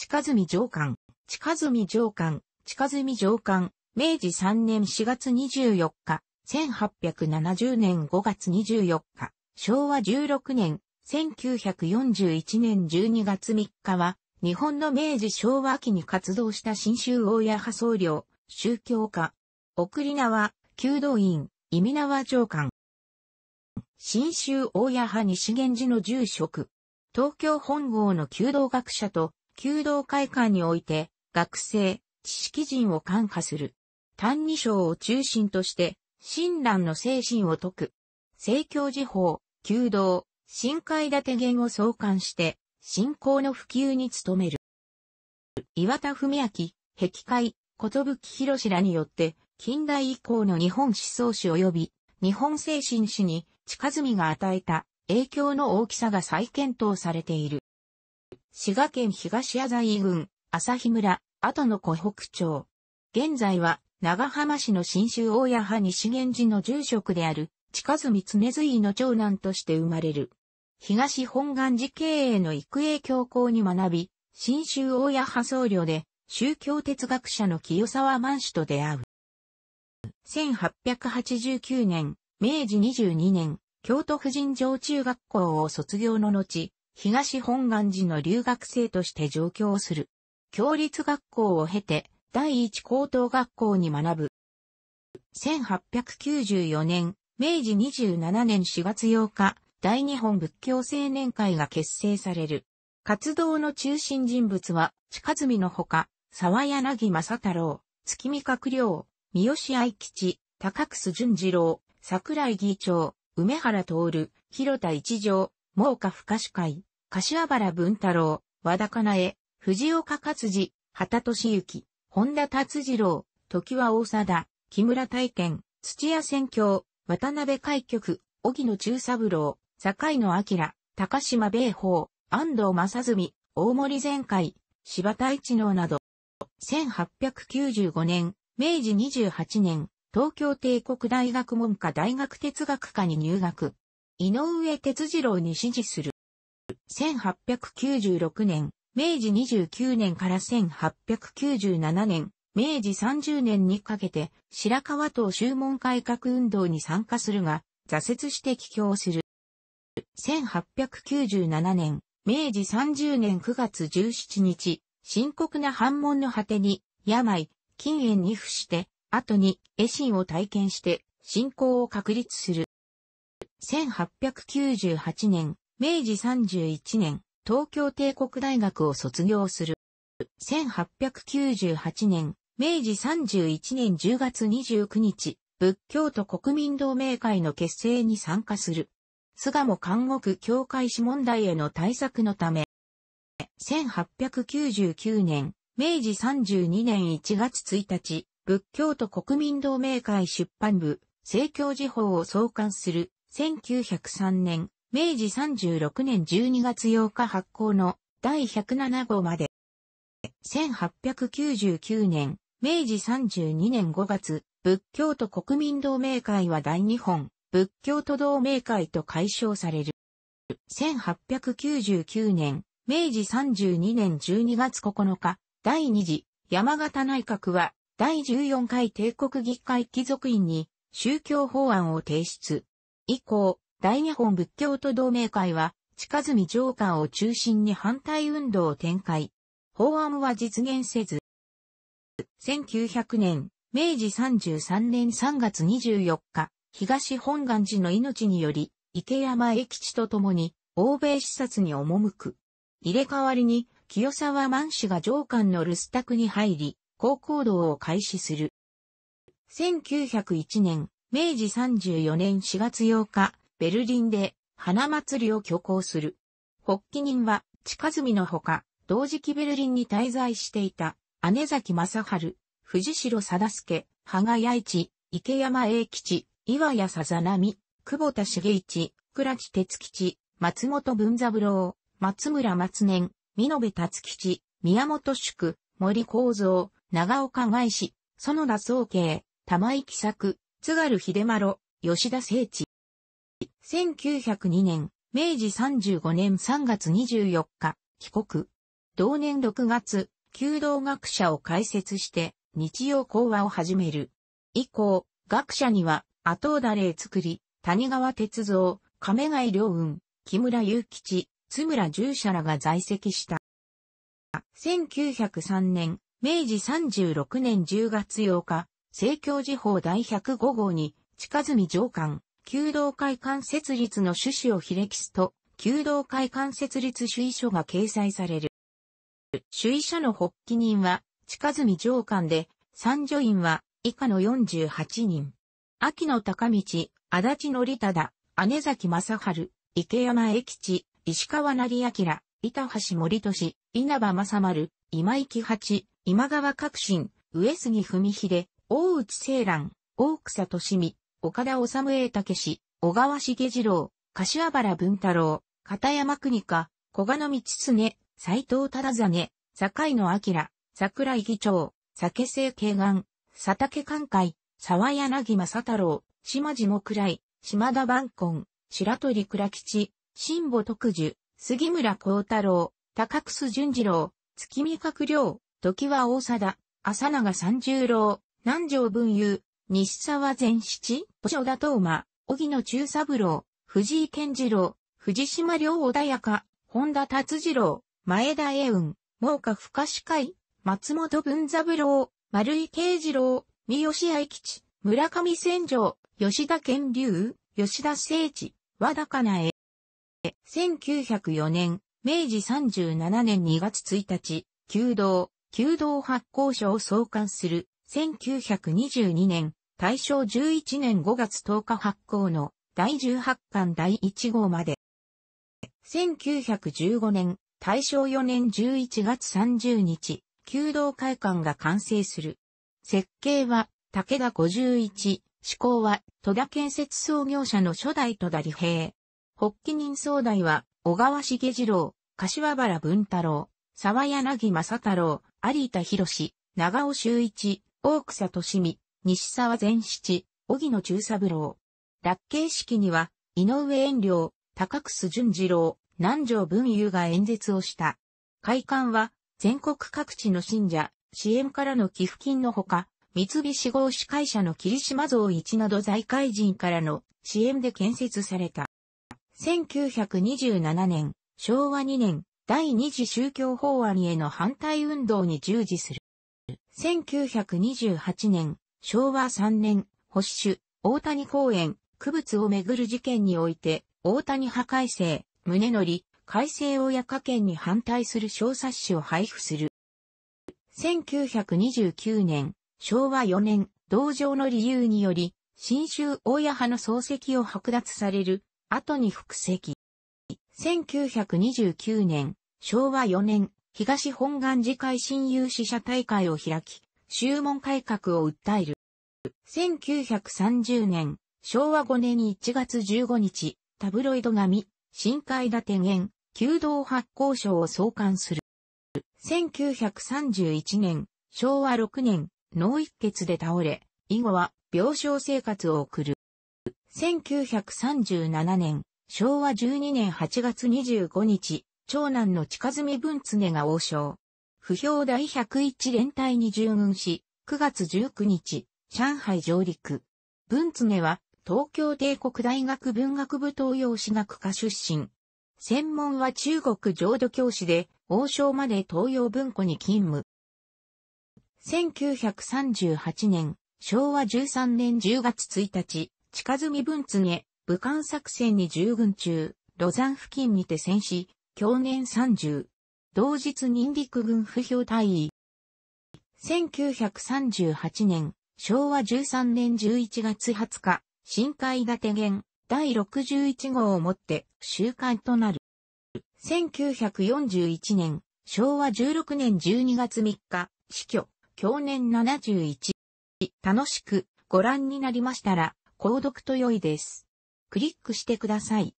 近住上官、近住上官、近住上官、明治3年4月24日、1870年5月24日、昭和16年、1941年12月3日は、日本の明治昭和期に活動した新州大谷派僧侶、宗教家、送り縄、弓道院、意味縄上官。新州大谷派西源寺の住職、東京本郷の弓道学者と弓道会館において、学生、知識人を感化する。単二章を中心として、親鸞の精神を説く。政教時報、弓道、新海立て言を創刊して、信仰の普及に努める。岩田文明、壁海、寿博士らによって、近代以降の日本思想史及び日本精神史に近積みが与えた影響の大きさが再検討されている。滋賀県東浅井郡、朝日村、後の湖北町。現在は、長浜市の新州大谷派西源寺の住職である、近住常随の長男として生まれる。東本願寺経営の育英教皇に学び、新州大谷派僧侶で、宗教哲学者の清沢満氏と出会う。1889年、明治22年、京都婦人城中学校を卒業の後、東本願寺の留学生として上京する。共立学校を経て、第一高等学校に学ぶ。1894年、明治27年4月8日、大日本仏教青年会が結成される。活動の中心人物は、近住のほか、沢柳正太郎、月見閣僚、三好愛吉、高楠淳二郎、桜井議長、梅原徹、広田一条、猛火不可視会、柏原文太郎、和田かなえ、藤岡勝治、畑敏之、本田達次郎、時は大貞、木村大賢、土屋選挙、渡辺海局、荻野中三郎、堺野明、高島米宝、安藤正純、大森前海、柴田一郎など、1895年、明治28年、東京帝国大学文科大学哲学科に入学。井上哲次郎に指示する。1896年、明治29年から1897年、明治30年にかけて白川島修門改革運動に参加するが、挫折して帰郷する。1897年、明治30年9月17日、深刻な反問の果てに、病、禁煙に付して、後に、絵心を体験して、信仰を確立する。1898年、明治31年、東京帝国大学を卒業する。1898年、明治31年10月29日、仏教と国民同盟会の結成に参加する。菅も監獄教会史問題への対策のため、1899年、明治32年1月1日、仏教と国民同盟会出版部、政教時報を創刊する1903年、明治36年12月8日発行の第107号まで、1899年、明治32年5月、仏教と国民同盟会は大日本、仏教と同盟会と解消される。1899年、明治32年12月9日、第2次山形内閣は第14回帝国議会貴族院に宗教法案を提出。以降、大日本仏教徒同盟会は、近住上官を中心に反対運動を展開。法案は実現せず。1900年、明治33年3月24日、東本願寺の命により、池山栄吉と共に、欧米視察に赴く。入れ替わりに、清沢万氏が上官の留守宅に入り、高行動を開始する。1901年、明治34年4月8日、ベルリンで花祭りを挙行する。発起人は、近住のほか、同時期ベルリンに滞在していた、姉崎正春、藤代貞介、羽賀八一、池山英吉、岩谷さざ久保田茂一、倉木哲吉、松本文三郎、松村松年、美延達吉、宮本宿、森光三、長岡外志、園田宗慶、玉井喜作、津軽秀丸、吉田聖地、1902年、明治35年3月24日、帰国。同年6月、弓道学者を開設して、日曜講話を始める。以降、学者には、後尾れ作り、谷川哲造、亀貝良雲、木村祐吉、津村従者らが在籍した。1903年、明治36年10月8日、政教時報第105号に、近住上官、弓道会館設立の趣旨を筆記すと、弓道会館設立主意書が掲載される。主意書の発起人は、近住上官で、参助員は、以下の48人。秋野高道、足立則忠、姉崎正春、池山栄吉、石川成明、板橋森俊、稲葉正丸、今井喜八、今川革新、上杉文秀、大内青蘭、大草利美、岡田治栄武小川茂次郎、柏原文太郎、片山邦香、小賀野道常、斎藤忠真、坂井野明、桜井議長、酒聖慶願、佐竹寛海、沢柳正太郎、島地もくらい、島田万根、白鳥倉吉、新保徳樹、杉村光太郎、高楠淳次郎、月見閣僚、時は大貞、浅永三十郎、南条文雄、西沢善七、保田東馬、小木野中三郎、藤井健次郎、藤島良穏やか、本田達次郎、前田英雲、猛火不可視会、松本文三郎、丸井慶次郎、三好愛吉、村上千城、吉田健龍、吉田聖地、和田かなえ。1904年、明治37年2月1日、旧道、旧道発行所を創刊する、1922年、大正11年5月10日発行の第18巻第1号まで。1915年、大正4年11月30日、弓道会館が完成する。設計は、武田51、施工は、戸田建設創業者の初代戸田理平。発起人総代は、小川茂次郎、柏原文太郎、沢柳正太郎、有田博長尾修一、大草利美、西沢善七、荻野中三郎。落慶式には、井上遠良、高楠淳二郎、南條文雄が演説をした。会館は、全国各地の信者、支援からの寄付金のほか、三菱合資会社の霧島像一など財界人からの支援で建設された。1927年、昭和2年、第二次宗教法案への反対運動に従事する。1928年、昭和3年、保守、大谷公園、区物をめぐる事件において、大谷派改正、宗則、改正親家権に反対する小冊子を配布する。1929年、昭和4年、同情の理由により、新州大谷派の創石を剥奪される、後に復籍。1929年、昭和4年、東本願寺会新有志社大会を開き、宗門改革を訴える。1930年、昭和5年1月15日、タブロイド紙、新海立原、旧道発行書を創刊する。1931年、昭和6年、脳一血で倒れ、以後は病床生活を送る。1937年、昭和12年8月25日、長男の近住文常が王将。不評第101連隊に従軍し、9月19日、上海上陸。文常は、東京帝国大学文学部東洋史学科出身。専門は中国浄土教師で、王将まで東洋文庫に勤務。1938年、昭和13年10月1日、近住文常、武漢作戦に従軍中、ロザン付近にて戦死、去年30、同日人陸軍不評大位。1938年、昭和13年11月20日、深海立元第61号をもって集会となる。1941年、昭和16年12月3日、死去、去年71。楽しくご覧になりましたら、購読と良いです。クリックしてください。